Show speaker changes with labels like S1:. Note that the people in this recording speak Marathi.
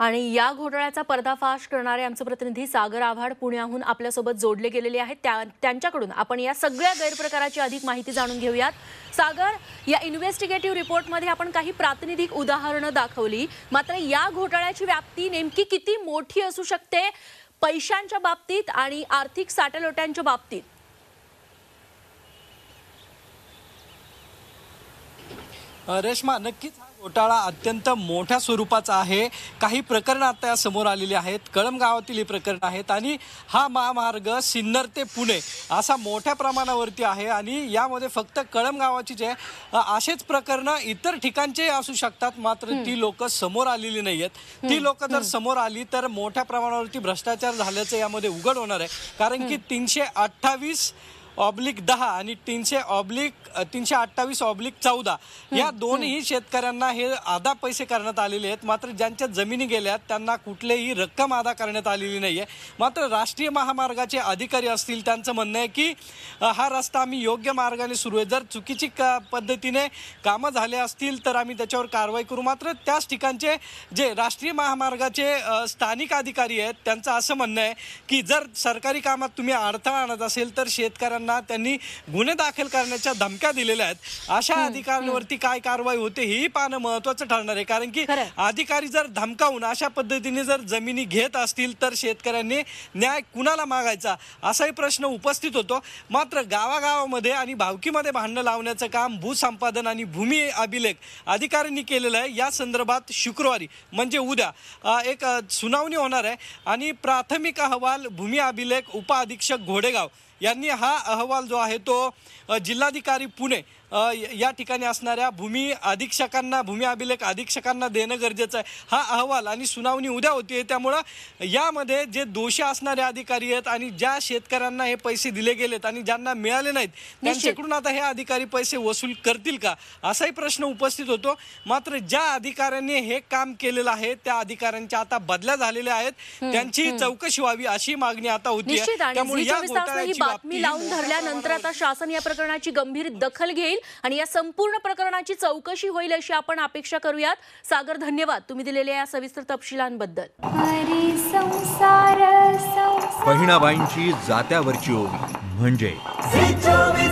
S1: आणि या घोटाळ्याचा पर्दाफाश करणारे आमचे प्रतिनिधी सागर आव्हाड पुण्याहून आपल्यासोबत जोडले गेलेले आहेत त्या त्यांच्याकडून आपण या सगळ्या गैरप्रकाराची अधिक माहिती जाणून घेऊयात सागर या इन्व्हेस्टिगेटिव्ह रिपोर्टमध्ये आपण काही प्रातिनिधिक उदाहरणं दाखवली मात्र या घोटाळ्याची व्याप्ती नेमकी किती मोठी असू शकते पैशांच्या बाबतीत आणि आर्थिक साटेलोट्यांच्या बाबतीत
S2: रेश्मा नक्कीच घोटाळा अत्यंत मोठ्या स्वरूपाचा आहे काही प्रकरणं आता समोर आलेली आहेत कळम गावातील ही प्रकरणं आहेत आणि हा महामार्ग सिन्नर ते पुणे असा मोठ्या प्रमाणावरती आहे आणि यामध्ये फक्त कळम गावाची जे असेच प्रकरणं इतर ठिकाणचे असू शकतात मात्र ती लोक समोर आलेली नाही आहेत ती लोक जर समोर आली तर मोठ्या प्रमाणावरती भ्रष्टाचार झाल्याचं यामध्ये उघड होणार आहे कारण की तीनशे अठ्ठावीस ऑब्लिक दहा आणि तीनशे ऑब्लिक तीनशे अठ्ठावीस ऑब्लिक चौदा या दोनही शेतकऱ्यांना हे आधा पैसे करण्यात आलेले आहेत मात्र ज्यांच्या जमिनी गेल्यात त्यांना कुठलेही रक्कम अदा करण्यात आलेली नाही आहे मात्र राष्ट्रीय महामार्गाचे अधिकारी असतील त्यांचं म्हणणं आहे की हा रस्ता आम्ही योग्य मार्गाने सुरू आहे जर चुकीची पद्धतीने कामं झाले असतील तर आम्ही त्याच्यावर कारवाई करू मात्र त्याच ठिकाणचे जे राष्ट्रीय महामार्गाचे स्थानिक अधिकारी आहेत त्यांचं असं म्हणणं आहे की जर सरकारी कामात तुम्ही अडथळा आणत असेल तर शेतकऱ्यांना अधिकाऱ्यांना त्यांनी गुन्हे दाखल करण्याच्या धमक्या दिलेल्या आहेत अशा अधिकाऱ्यांवरती काय कारवाई होते हेही पाहणं महत्वाचं ठरणार आहे कारण की अधिकारी जर धमकावून अशा पद्धतीने जर जमिनी घेत असतील तर शेतकऱ्यांनी न्याय कुणाला मागायचा असाही प्रश्न उपस्थित होतो मात्र गावागावामध्ये आणि भावकीमध्ये भांडणं लावण्याचं काम भूसंपादन आणि भूमी अभिलेख अधिकाऱ्यांनी केलेलं आहे या संदर्भात शुक्रवारी म्हणजे उद्या एक सुनावणी होणार आहे आणि प्राथमिक अहवाल भूमी अभिलेख उपअधीक्षक घोडेगाव यांनी हा अहवाल जो आहे तो जिल्हाधिकारी पुणे या ठिकाणी असणाऱ्या भूमी अधीक्षकांना भूमी अभिलेख अधीक्षकांना देणं गरजेचं आहे हा अहवाल आणि सुनावणी उद्या होती त्यामुळं यामध्ये जे दोषी असणारे अधिकारी आहेत आणि ज्या शेतकऱ्यांना हे पैसे दिले गेलेत आणि ज्यांना मिळाले नाहीत त्यांच्याकडून आता हे अधिकारी पैसे वसूल करतील का असाही प्रश्न उपस्थित होतो मात्र ज्या अधिकाऱ्यांनी हे काम केलेलं आहे त्या अधिकाऱ्यांच्या आता बदल्या झालेल्या आहेत त्यांची चौकशी व्हावी अशी मागणी आता होती त्यामुळे ही बातमी लावून धरल्यानंतर आता
S1: शासन या प्रकरणाची गंभीर दखल घेईल आणि या संपूर्ण प्रकरणाची चौकशी होईल अशी आपण अपेक्षा करूयात सागर धन्यवाद तुम्ही दिलेल्या या सविस्तर तपशिलांबद्दल
S2: बहिणाबाईंची जात्यावरची ओवी
S1: म्हणजे